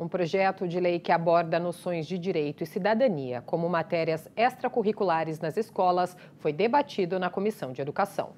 um projeto de lei que aborda noções de direito e cidadania como matérias extracurriculares nas escolas foi debatido na Comissão de Educação.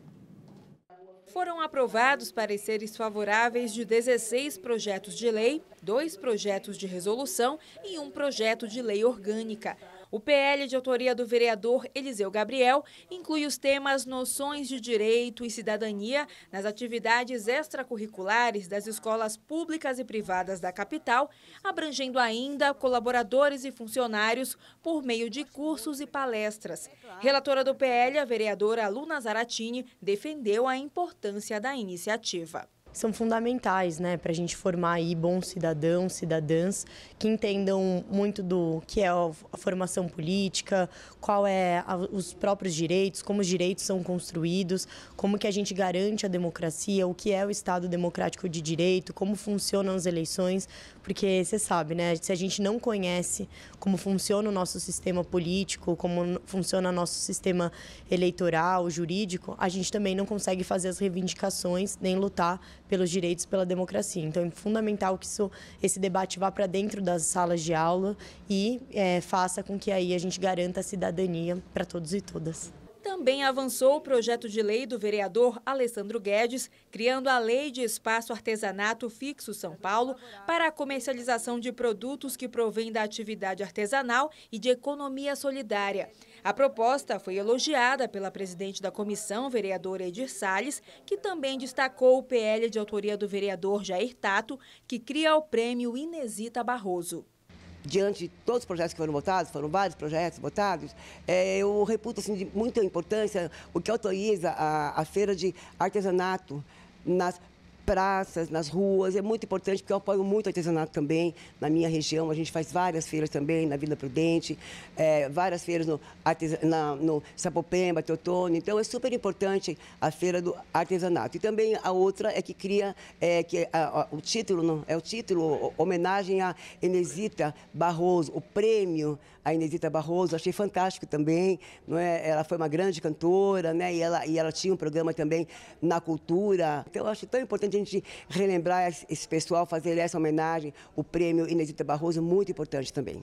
Foram aprovados pareceres favoráveis de 16 projetos de lei, dois projetos de resolução e um projeto de lei orgânica. O PL de autoria do vereador Eliseu Gabriel inclui os temas noções de direito e cidadania nas atividades extracurriculares das escolas públicas e privadas da capital, abrangendo ainda colaboradores e funcionários por meio de cursos e palestras. Relatora do PL, a vereadora Luna Zaratini, defendeu a importância da iniciativa são fundamentais né, para a gente formar aí bons cidadãos, cidadãs que entendam muito do que é a formação política, qual é a, os próprios direitos, como os direitos são construídos, como que a gente garante a democracia, o que é o Estado democrático de direito, como funcionam as eleições, porque você sabe, né, se a gente não conhece como funciona o nosso sistema político, como funciona o nosso sistema eleitoral, jurídico, a gente também não consegue fazer as reivindicações nem lutar pelos direitos, pela democracia. Então, é fundamental que isso, esse debate vá para dentro das salas de aula e é, faça com que aí a gente garanta a cidadania para todos e todas também avançou o projeto de lei do vereador Alessandro Guedes, criando a Lei de Espaço Artesanato Fixo São Paulo para a comercialização de produtos que provêm da atividade artesanal e de economia solidária. A proposta foi elogiada pela presidente da comissão, vereadora Edir Salles, que também destacou o PL de autoria do vereador Jair Tato, que cria o prêmio Inesita Barroso diante de todos os projetos que foram votados, foram vários projetos votados, é, eu reputo assim, de muita importância o que autoriza a, a feira de artesanato nas praças, nas ruas. É muito importante porque eu apoio muito o artesanato também na minha região. A gente faz várias feiras também na Vila Prudente, é, várias feiras no, na, no Sapopemba, Teotônio. Então é super importante a feira do artesanato. E também a outra é que cria é, que é, a, a, o título não, é o título homenagem a Enesita Barroso, o prêmio a Inesita Barroso, achei fantástico também, não é? Ela foi uma grande cantora, né? E ela, e ela tinha um programa também na cultura. Então, eu acho tão importante a gente relembrar esse pessoal, fazer essa homenagem, o prêmio Inesita Barroso, muito importante também.